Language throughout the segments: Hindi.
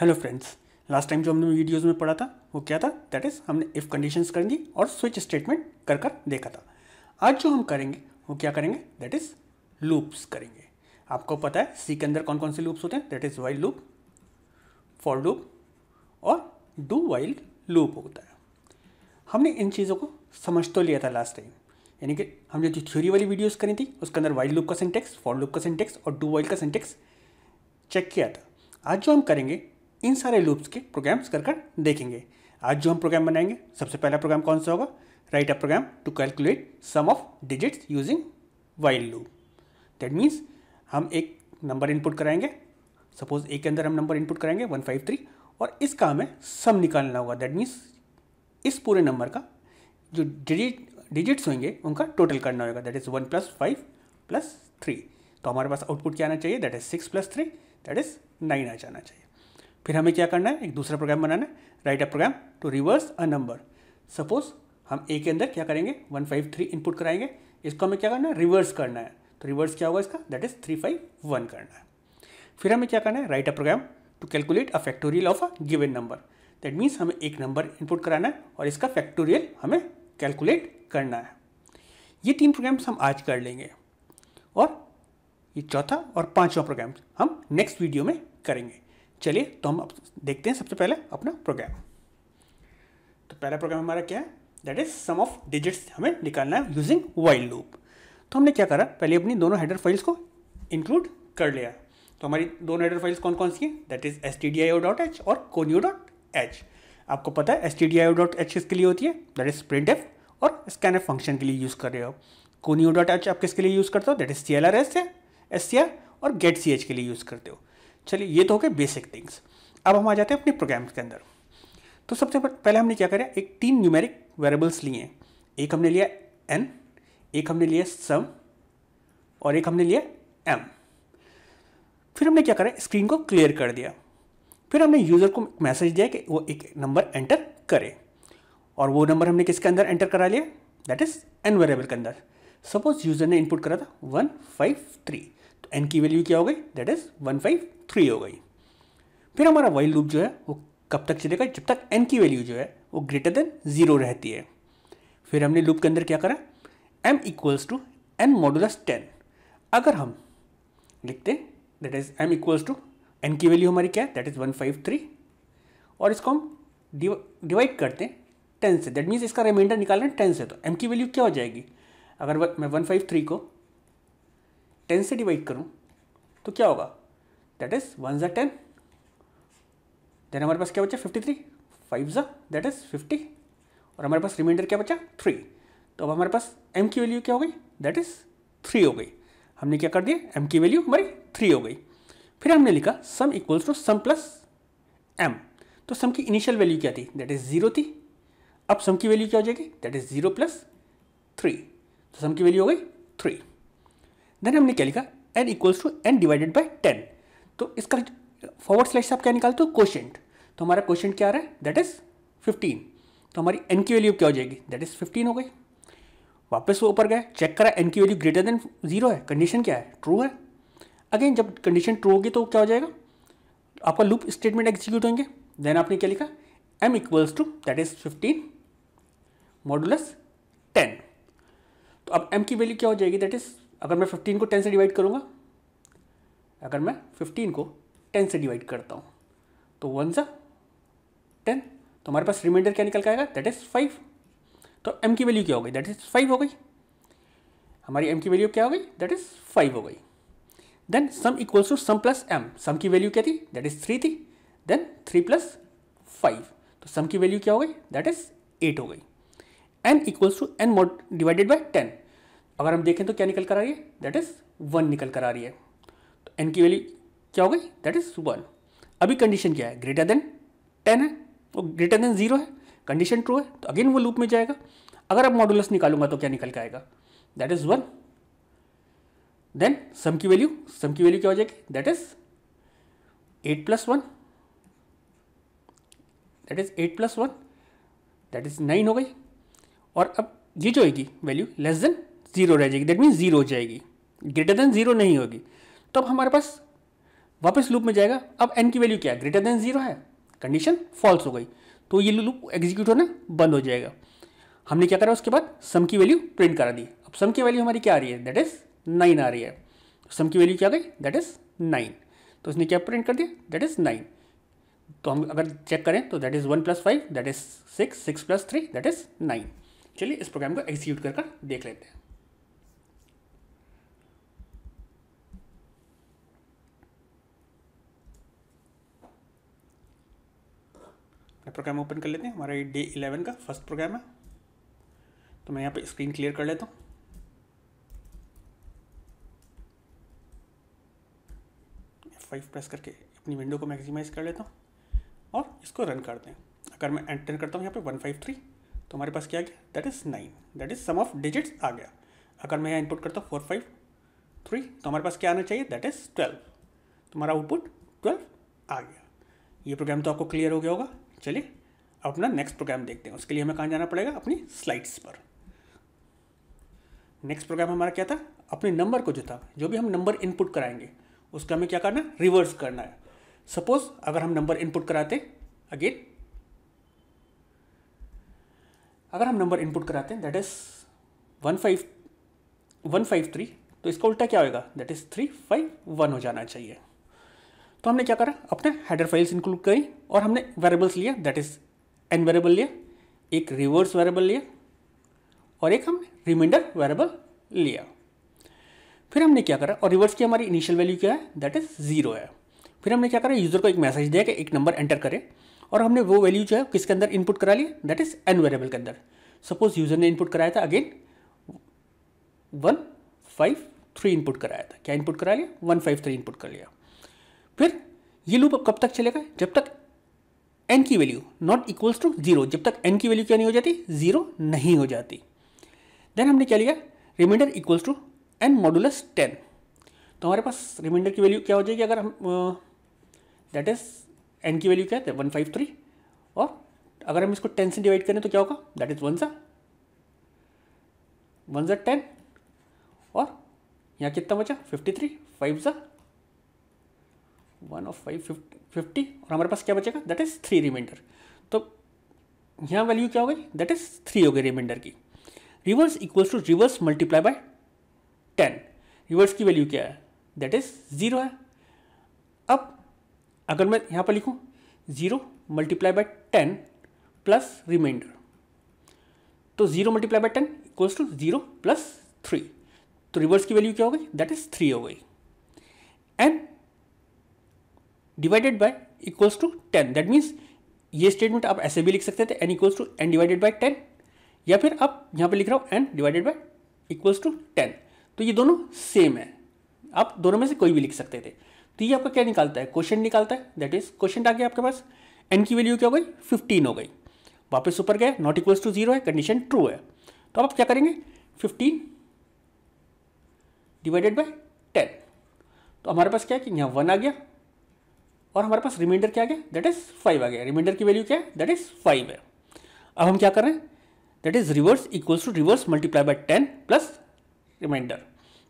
हेलो फ्रेंड्स लास्ट टाइम जो हमने वीडियोस में पढ़ा था वो क्या था दैट इज़ हमने इफ़ कंडीशंस कर दी और स्विच स्टेटमेंट कर कर देखा था आज जो हम करेंगे वो क्या करेंगे दैट इज़ लूप्स करेंगे आपको पता है सी के अंदर कौन कौन से लूप्स होते हैं that is while loop for loop और डू वाइल्ड लूप होता है हमने इन चीज़ों को समझ तो लिया था लास्ट टाइम यानी कि हम जो थ्योरी वाली वीडियोस करी थी उसके अंदर वाइल्ड लूप का सिंटेक्स फॉर लूप का सिंटेक्स और डू वाइल्ड का सिंटेक्स चेक किया था आज जो हम करेंगे इन सारे लूप्स के प्रोग्राम्स कर कर देखेंगे आज जो हम प्रोग्राम बनाएंगे सबसे पहला प्रोग्राम कौन सा होगा write a program to calculate sum of digits using while loop that means हम एक नंबर इनपुट कराएंगे सपोज एक के अंदर हम नंबर इनपुट कराएंगे वन फाइव थ्री और इसका हमें सम निकालना होगा दैट मीन्स इस पूरे नंबर का जो डिजिट डिजिट्स होंगे उनका टोटल करना होगा that is one plus five plus three तो हमारे पास आउटपुट क्या आना चाहिए that is six plus three that is nine आ जाना चाहिए फिर हमें क्या करना है एक दूसरा प्रोग्राम बनाना है write a program to reverse a number suppose हम ए के अंदर क्या करेंगे वन फाइव थ्री इनपुट कराएंगे इसको हमें क्या करना है रिवर्स करना है तो रिवर्स क्या होगा इसका that is three five one करना है फिर हमें क्या करना है write a program to calculate a factorial of a given number that means हमें एक नंबर इनपुट कराना है और इसका फैक्टोरियल हमें कैलकुलेट करना है ये तीन प्रोग्राम्स हम आज कर लेंगे और ये चौथा और पाँचवा प्रोग्राम हम नेक्स्ट वीडियो में करेंगे चलिए तो हम देखते हैं सबसे पहले अपना प्रोग्राम तो पहला प्रोग्राम हमारा क्या है that is sum of digits हमें निकालना है यूजिंग वाइल्ड लूप तो हमने क्या करा पहले अपनी दोनों हेडर फाइल्स को इंक्लूड कर लिया तो हमारी दोनों हेडर फाइल्स कौन कौन सी हैं that is S T D I O dot H और कोन्यू डॉट एच आपको पता है S T D I O dot H किसके लिए होती है दैट इज प्रिंट एफ और स्कैन एफ फंक्शन के लिए यूज़ कर रहे हो कोन्यू डॉट एच आप किसके लिए यूज़ करते हो that is C L R S है एस सी आर और गेट सी एच के लिए यूज़ करते हो चलिए ये तो हो गए बेसिक थिंग्स अब हम आ जाते हैं अपने प्रोग्राम के अंदर तो सबसे पहले हमने क्या करा एक तीन न्यूमेरिक वेरेबल्स लिए एक हमने लिया एन एक हमने लिया सम और एक हमने लिया एम फिर हमने क्या करा स्क्रीन को क्लियर कर दिया फिर हमने यूज़र को मैसेज दिया कि वो एक नंबर एंटर करे और वो नंबर हमने किसके अंदर एंटर करा लिया दैट इज़ एन वेरेबल के अंदर सपोज यूज़र ने इनपुट करा था वन फाइव थ्री एन की वैल्यू क्या हो गई that is one five three हो गई फिर हमारा वाइल लूप जो है वो कब तक चलेगा जब तक एन की वैल्यू जो है वो ग्रेटर देन जीरो रहती है फिर हमने लूप के अंदर क्या करा M equals to N modulus ten अगर हम लिखते that is M equals to N की वैल्यू हमारी क्या है that is one five three और इसको हम डिवाइड करते हैं टेन से दैट मीन्स इसका रिमाइंडर निकालना हैं टेन से तो एम की वैल्यू क्या हो जाएगी अगर मैं वन फाइव थ्री को टेन से डिवाइड करूं तो क्या होगा दैट इज़ वन ज़ा टेन देन हमारे पास क्या बचा फिफ्टी थ्री फाइव ज़ा दैट इज़ फिफ्टी और हमारे पास रिमाइंडर क्या बचा थ्री तो अब हमारे पास एम की वैल्यू क्या हो गई दैट इज़ थ्री हो गई हमने क्या कर दिया एम की वैल्यू हमारी थ्री हो गई फिर हमने लिखा sum equals to sum plus m तो सम की इनिशियल वैल्यू क्या थी दैट इज़ ज़ीरो थी अब सम की वैल्यू क्या हो जाएगी that is zero plus three तो सम की वैल्यू हो गई थ्री देन हमने क्या लिखा n equals to n divided by ten तो इसका फॉरवर्ड स्लैश से आप क्या निकालते हो क्वेश्चन तो हमारा क्वेश्चन क्या आ रहा है दैट इज़ फिफ्टीन तो हमारी एन की वैल्यू क्या हो जाएगी दैट इज़ फिफ्टीन हो गई वापस वो ऊपर गए चेक करा एन की वैल्यू ग्रेटर देन जीरो है कंडीशन क्या है ट्रू है अगेन जब कंडीशन ट्रू होगी तो क्या हो जाएगा आपका लूप स्टेटमेंट एग्जीक्यूट होंगे देन आपने क्या लिखा m equals to that is fifteen modulus ten तो अब एम की वैल्यू क्या हो जाएगी दैट इज अगर मैं फिफ्टीन को टेन से डिवाइड करूँगा अगर मैं फिफ्टीन को टेन से डिवाइड करता हूँ तो वन सा टेन तो हमारे पास रिमाइंडर क्या निकल आएगा दैट इज़ फाइव तो एम की वैल्यू क्या हो गई दैट इज़ फाइव हो गई हमारी एम की वैल्यू क्या हो गई दैट इज़ फाइव हो गई then sum equals to sum plus m sum की वैल्यू क्या थी दैट इज़ थ्री थी देन थ्री प्लस फाइव तो सम की वैल्यू क्या हो गई दैट इज़ एट हो गई n equals to n mod divided by ten अगर हम देखें तो क्या निकल कर आ रही है दैट इज़ वन निकल कर आ रही है तो एन की वैल्यू क्या हो गई दैट इज़ वन अभी कंडीशन क्या है ग्रेटर देन टेन है वो ग्रेटर देन जीरो है कंडीशन ट्रू है तो अगेन तो वो लूप में जाएगा अगर आप मॉडुलस निकालूंगा तो क्या निकल के आएगा that is one then sum की वैल्यू सम की वैल्यू क्या हो जाएगी that is eight plus one that is eight plus one that is nine हो गई और अब ये जो होगी वैल्यू लेस देन ज़ीरो रह जाएगी दैट मीन्स ज़ीरो हो जाएगी ग्रेटर देन ज़ीरो नहीं होगी तो अब हमारे पास वापस लूप में जाएगा अब एन की वैल्यू क्या है ग्रेटर देन ज़ीरो है कंडीशन फॉल्स हो गई तो ये लूप एग्जीक्यूट होना बंद हो जाएगा हमने क्या करा उसके बाद सम की वैल्यू प्रिंट करा दी अब सम की वैल्यू हमारी क्या आ रही है दैट इज़ नाइन आ रही है सम की वैल्यू क्या आ गई दैट इज़ नाइन तो उसने क्या प्रिंट कर दिया दैट इज़ नाइन तो हम अगर चेक करें तो that is one plus five that is six six plus three that is nine चलिए इस प्रोग्राम को एग्जीक्यूट कर देख लेते हैं मैं प्रोग्राम ओपन कर लेते हैं हमारा ये डे इलेवन का फर्स्ट प्रोग्राम है तो मैं यहाँ पे स्क्रीन क्लियर कर लेता हूँ फाइव प्रेस करके अपनी विंडो को मैक्सिमाइज़ कर लेता हूँ और इसको रन करते हैं अगर मैं एंटर करता हूँ यहाँ पे वन फाइव थ्री तो हमारे पास क्या आ गया that is nine that is sum of digits आ गया अगर मैं यहाँ इनपुट करता हूँ फोर फाइव थ्री तो हमारे पास क्या आना चाहिए दैट इज़ ट्वेल्व तुम्हारा आउटपुट ट्वेल्व आ गया ये प्रोग्राम तो आपको क्लियर हो गया होगा चलिए अब अपना नेक्स्ट प्रोग्राम देखते हैं उसके लिए हमें कहाँ जाना पड़ेगा अपनी स्लाइड्स पर नेक्स्ट प्रोग्राम हमारा क्या था अपने नंबर को जो था जो भी हम नंबर इनपुट कराएंगे उसका हमें क्या करना रिवर्स करना है सपोज अगर हम नंबर इनपुट कराते अगेन अगर हम नंबर इनपुट कराते हैं that is one five one five three तो इसका उल्टा क्या होगा that is three five one हो जाना चाहिए तो हमने क्या करा अपने हेडर फाइल्स इंक्लूड करी और हमने वेरेबल्स लिया दैट इज एन वेरेबल लिया एक रिवर्स वेरेबल लिया और एक हमने रिमाइंडर वेरेबल लिया फिर हमने क्या करा और रिवर्स की हमारी इनिशियल वैल्यू क्या है दैट इज जीरो है फिर हमने क्या करा यूज़र को एक मैसेज दिया कि एक नंबर एंटर करे और हमने वो वैल्यू जो है किसके अंदर इनपुट करा लिया दैट इज एन वेरेबल के अंदर सपोज यूज़र ने इनपुट कराया था again one five three input कराया था क्या इनपुट करा लिया वन फाइव थ्री इनपुट कर लिया फिर ये लूप कब तक चलेगा जब तक एन की value not equals to zero जब तक एन की वैल्यू क्या नहीं हो जाती जीरो नहीं हो जाती देन हमने क्या लिया reminder equals to N modulus ten तो हमारे पास रिमाइंडर की वैल्यू क्या हो जाएगी अगर हम दैट इज एन की वैल्यू क्या है वन फाइव थ्री और अगर हम इसको टेन से डिवाइड करें तो क्या होगा दैट इज वन सा वन सा टेन और यहाँ कितना बचा फिफ्टी थ्री फाइव सा वन ऑफ फाइव फिफ्टी और हमारे पास क्या बचेगा दैट इज़ थ्री रिमाइंडर तो यहाँ वैल्यू क्या हो गई दैट इज़ थ्री हो गई रिमाइंडर की reverse equals to reverse multiply by ten reverse की वैल्यू क्या है दैट इज़ ज़ीरो है अब अगर मैं यहाँ पर लिखूँ zero multiply by ten plus reminder तो zero multiply by ten equals to zero plus three तो रिवर्स की वैल्यू क्या हो गई दैट इज़ थ्री हो गई and divided by equals to ten that means ये स्टेटमेंट आप ऐसे भी लिख सकते थे n equals to n divided by ten या फिर आप यहाँ पे लिख रहा हूँ n divided by equals to ten तो ये दोनों सेम है आप दोनों में से कोई भी लिख सकते थे तो ये आपका क्या निकालता है क्वेश्चन निकालता है दैट इज क्वेश्चन आ गया आपके पास एन की वैल्यू क्या हो गई फिफ्टीन हो गई वापस ऊपर गए नॉट इक्वल्स टू जीरो है कंडीशन ट्रू है तो अब आप क्या करेंगे फिफ्टीन डिवाइडेड बाई टेन तो हमारे पास क्या है कि यहाँ वन आ गया और हमारे पास रिमाइंडर क्या आ गया दैट इज़ फाइव आ गया रिमाइंडर की वैल्यू क्या है दैट इज़ फाइव है अब हम क्या कर रहे हैं that is reverse equals to reverse multiply by ten plus reminder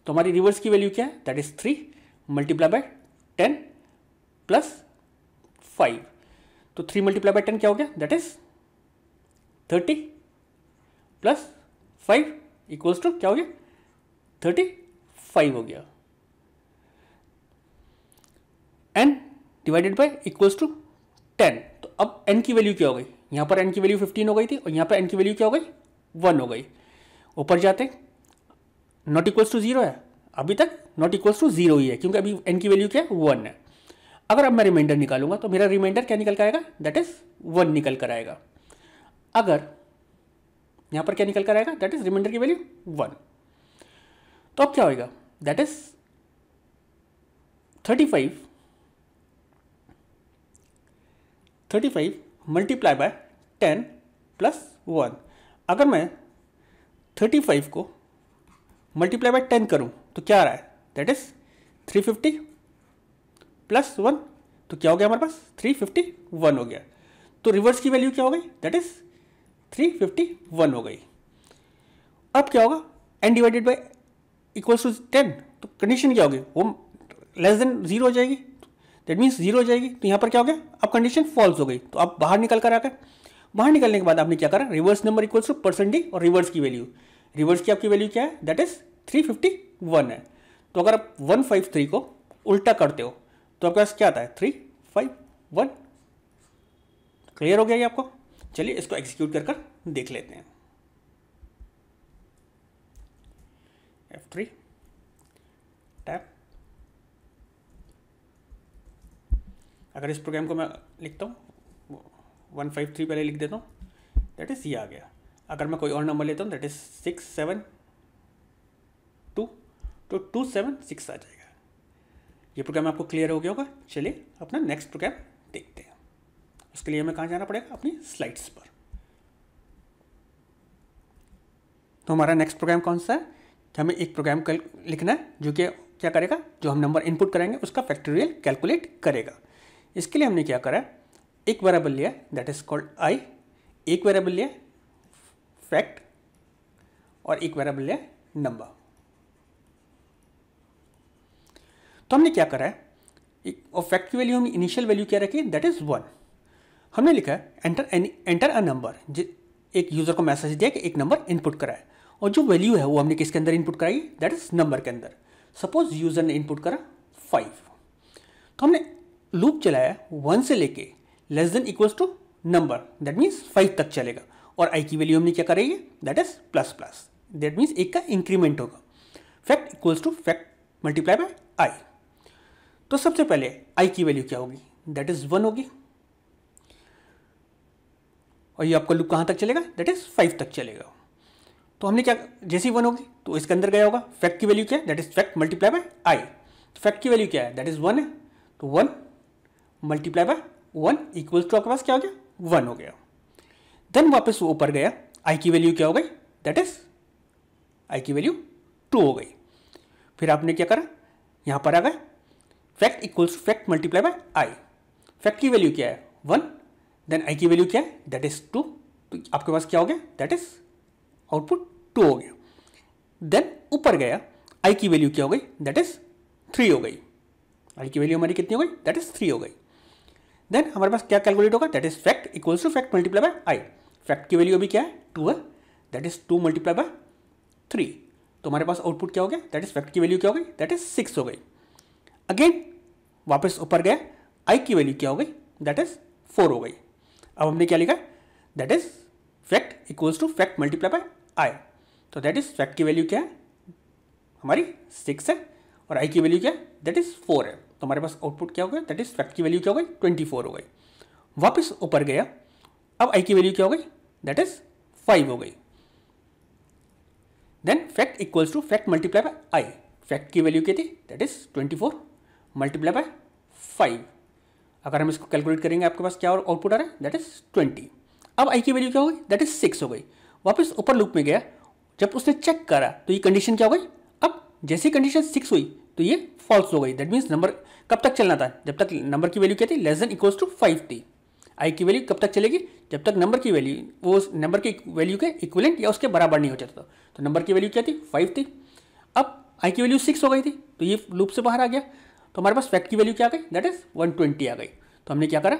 तो हमारी रिवर्स की वैल्यू क्या है that is three multiply by ten plus five तो थ्री मल्टीप्लाई बाय टेन क्या हो गया that is thirty plus five equals to क्या हो गया थर्टी फाइव हो गया and divided by equals to ten तो अब एन की वैल्यू क्या हो गई यहाँ पर एन की वैल्यू फिफ्टीन हो गई थी और यहाँ पर एन की वैल्यू क्या हो गई वन हो गई ऊपर जाते नॉट इक्वल्स टू जीरो है अभी तक नॉट इक्वल्स टू जीरो ही है क्योंकि अभी एन की वैल्यू क्या है वन है अगर अब मैं रिमाइंडर निकालूंगा तो मेरा रिमाइंडर क्या निकल कर आएगा दैट इज वन निकल कर आएगा अगर यहाँ पर क्या निकल कर आएगा दैट इज रिमाइंडर की वैल्यू वन तो अब क्या होएगा that is thirty five thirty five multiply by ten plus one अगर मैं थर्टी फाइव को मल्टीप्लाई बाय टेन करूँ तो क्या आ रहा है that is three fifty plus one तो क्या हो गया हमारे पास थ्री फिफ्टी वन हो गया तो रिवर्स की वैल्यू क्या हो गई that is three fifty one हो गई अब क्या होगा n divided by equals to ten तो कंडीशन क्या होगी वो लेस देन जीरो हो जाएगी दैट मीन्स जीरो हो जाएगी तो यहाँ पर क्या हो गया अब कंडीशन फॉल्स हो गई तो आप बाहर निकल कर आ गए बाहर निकलने के बाद आपने क्या करा reverse number equals to percent d और रिवर्स की वैल्यू रिवर्स की आपकी वैल्यू क्या है that is three fifty one है तो अगर आप वन फाइव थ्री को उल्टा करते हो तो आपके पास क्या आता है थ्री फाइव वन क्लियर हो गया ये आपको चलिए इसको एग्जीक्यूट कर देख लेते हैं थ्री अगर इस प्रोग्राम को मैं लिखता हूँ वन फाइव थ्री पहले लिख देता हूँ दैट इज़ ये आ गया अगर मैं कोई और नंबर लेता हूँ that is six seven two तो टू सेवन सिक्स आ जाएगा ये प्रोग्राम आपको क्लियर हो गया होगा चलिए अपना नेक्स्ट प्रोग्राम देखते हैं उसके लिए हमें कहाँ जाना पड़ेगा अपनी स्लाइड्स पर तो हमारा नेक्स्ट प्रोग्राम कौन सा है तो हमें एक प्रोग्राम लिखना है जो कि क्या करेगा जो हम नंबर इनपुट करेंगे उसका फैक्टोरियल कैलकुलेट करेगा इसके लिए हमने क्या करा एक वेरेबल लिया दैट इज कॉल्ड आई एक वेरेबल लिया फैक्ट और एक वेरेबल लिया नंबर तो हमने क्या करा है और फैक्ट की वैल्यू हमने इनिशियल वैल्यू क्या रखी दैट इज वन हमने लिखा है एंटर एंटर अ नंबर एक यूज़र को मैसेज दिया कि एक नंबर इनपुट करा है और जो वैल्यू है वो हमने किसके अंदर इनपुट कराई दैट इज नंबर के अंदर सपोज यूज़र ने इनपुट करा फाइव तो हमने लूप चलाया वन से लेके less than equals to number that means five तक चलेगा और आई की वैल्यू हमने क्या करेगी that is plus plus that means एक का इंक्रीमेंट होगा fact equals to fact multiply by i तो सबसे पहले आई की वैल्यू क्या होगी दैट इज वन होगी और ये आपका लूप कहाँ तक चलेगा दैट इज फाइव तक चलेगा तो हमने क्या जैसे ही वन होगी तो इसके अंदर गया होगा फैक्ट की वैल्यू क्या है that is fact multiply by i fact की वैल्यू क्या है दैट इज वन है तो one multiply by one equals to आपके पास क्या हो गया वन हो गया देन वापस ऊपर गया आई की वैल्यू क्या हो गई दैट इज आई की वैल्यू टू हो गई फिर आपने क्या करा यहाँ पर आ गए fact equals fact multiply by i fact की वैल्यू क्या है वन देन आई की वैल्यू क्या है दैट इज टू तो आपके पास क्या हो गया दैट इज आउटपुट टू हो गया देन ऊपर गया आई की वैल्यू क्या हो गई दैट इज थ्री हो गई आई की वैल्यू हमारी कितनी हो गई दैट इज थ्री हो गई देन हमारे पास क्या कैलकुलेट होगा that is fact equals to fact multiply by i fact की वैल्यू अभी क्या है टू है that is two multiply by three तो हमारे पास आउटपुट क्या हो गया दैट इज फैक्ट की वैल्यू क्या हो गई दैट इज सिक्स हो गई अगेन वापस ऊपर गया आई की वैल्यू क्या हो गई दैट इज फोर हो गई अब हमने क्या लिखा that is fact equals to fact multiply by i तो दैट इज फैक्ट की वैल्यू क्या है हमारी सिक्स है और आई की वैल्यू क्या है दैट इज फोर है तो हमारे पास आउटपुट क्या हो गया दैट इज फैक्ट की वैल्यू क्या हो गई ट्वेंटी फोर हो गई वापस ऊपर गया अब आई की वैल्यू क्या हो गई दैट इज फाइव हो गई then fact equals to fact multiply by i fact की वैल्यू क्या थी that is twenty four multiply by five अगर हम इसको कैलकुलेट करेंगे आपके पास क्या और आउटपुट आ रहा है दैट इज ट्वेंटी अब आई की वैल्यू क्या हो गई दैट इज सिक्स हो गई वापस ऊपर लूप में गया जब उसने चेक करा तो ये कंडीशन क्या हो गई अब जैसी कंडीशन सिक्स हुई तो ये फॉल्स हो गई दैट मीन्स नंबर कब तक चलना था जब तक नंबर की वैल्यू क्या थी less than equals to five थी आई की वैल्यू कब तक चलेगी जब तक नंबर की वैल्यू वो नंबर की वैल्यू के इक्वलेंट या उसके बराबर नहीं हो जाता था तो नंबर की वैल्यू क्या थी फाइव थी अब आई की वैल्यू सिक्स हो गई थी तो ये लूप से बाहर आ गया तो हमारे पास फैक्ट की वैल्यू क्या आ गई दैट इज वन ट्वेंटी आ गई तो हमने क्या करा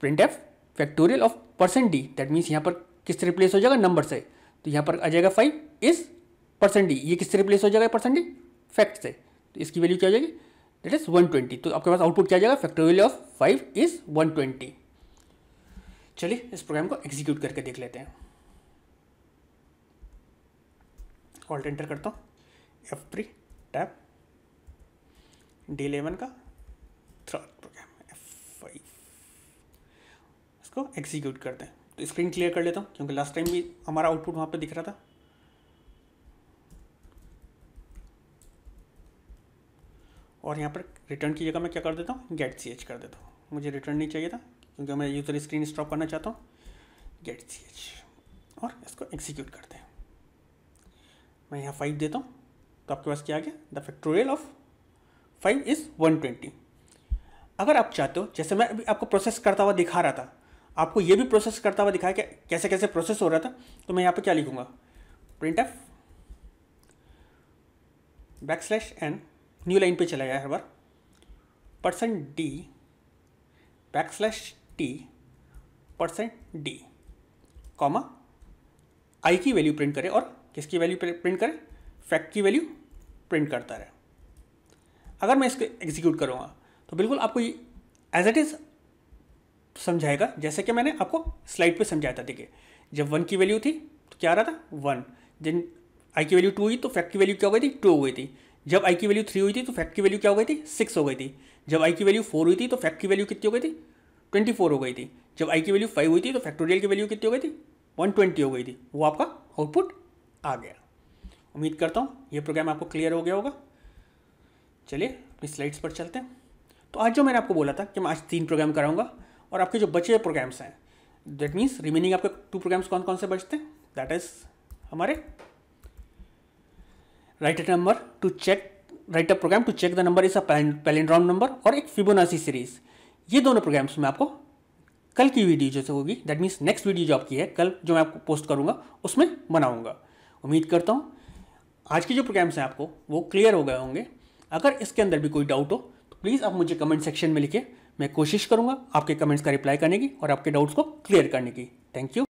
print f factorial of percent d that means यहाँ पर किससे रिप्लेस हो जाएगा नंबर से तो यहाँ पर आ जाएगा फाइव इज परसेंट डी ये किससे रिप्लेस हो जाएगा परसेंट डी फैक्ट से तो इसकी वैल्यू क्या हो जाएगी दैट इज़ 120 तो आपके पास आउटपुट क्या जाएगा फैक्टोरियल ऑफ फाइव इज़ 120 चलिए इस प्रोग्राम को एग्जीक्यूट करके देख लेते हैं ऑल्ट एंटर करता हूँ F three tab D eleven का थर्ड प्रोग्राम एफ फाइव इसको एग्जीक्यूट करते हैं तो स्क्रीन क्लियर कर लेता हूँ क्योंकि लास्ट टाइम भी हमारा आउटपुट वहाँ पे दिख रहा था और यहाँ पर रिटर्न की जगह मैं क्या कर देता हूँ गेट सी एच कर देता हूँ मुझे रिटर्न नहीं चाहिए था क्योंकि मैं यूज़र स्क्रीन स्टॉप करना चाहता हूँ गेट सी एच और इसको एग्जीक्यूट करते हैं मैं यहाँ फाइव देता हूँ तो आपके पास क्या आ गया the factorial of five is one twenty अगर आप चाहते हो जैसे मैं अभी आपको प्रोसेस करता हुआ दिखा रहा था आपको ये भी प्रोसेस करता हुआ दिखाया कि कैसे कैसे प्रोसेस हो रहा था तो मैं यहाँ पर क्या लिखूँगा print f backslash n new line पे चला गया हर बार percent d backslash t percent d comma i की वैल्यू प्रिंट करे और किसकी वैल्यू प्रिंट करें फैक्ट की वैल्यू प्रिंट करता रहे अगर मैं इसको एग्जीक्यूट करूँगा हाँ, तो बिल्कुल आपको एज इट इज़ समझाएगा जैसे कि मैंने आपको स्लाइड पे समझाया था देखिए जब वन की वैल्यू थी तो क्या आ रहा था वन जिन आई की वैल्यू टू हुई तो फैक्ट की वैल्यू क्या हो गई थी टू हो गई थी जब आई की वैल्यू थ्री हुई थी तो फैक्ट की वैल्यू क्या हो गई थी सिक्स हो गई थी जब आई की वैल्यू फोर हुई थी तो फैक्ट की वैल्यू कितनी हो गई थी ट्वेंटी फोर हो गई थी जब आई की वैल्यू फाइव हुई थी तो फैक्टोरियल की वैल्यू कितनी हो गई थी वन ट्वेंटी हो गई थी वो आपका आउटपुट आ गया उम्मीद करता हूँ ये प्रोग्राम आपको क्लियर हो गया होगा चलिए अपनी स्लाइड्स पर चलते हैं तो आज जो मैंने आपको बोला था कि मैं आज तीन प्रोग्राम कराऊंगा और आपके जो बचे हुए प्रोग्राम्स हैं दैट मीन्स रिमेनिंग आपके टू प्रोग्राम्स कौन कौन से बचते हैं दैट इज़ हमारे write a number to check write a program to check the number is a palindrome number और एक फिबोनाची सीरीज ये दोनों प्रोग्राम्स में आपको कल की वीडियो जैसे होगी दैट मीन्स नेक्स्ट वीडियो जो आपकी है कल जो मैं आपको पोस्ट करूँगा उसमें बनाऊँगा उम्मीद करता हूँ आज के जो प्रोग्राम्स हैं आपको वो क्लियर हो गए होंगे अगर इसके अंदर भी कोई डाउट हो तो प्लीज़ आप मुझे कमेंट सेक्शन में लिखिए मैं कोशिश करूँगा आपके कमेंट्स का रिप्लाई करने की और आपके डाउट्स को क्लियर करने की थैंक यू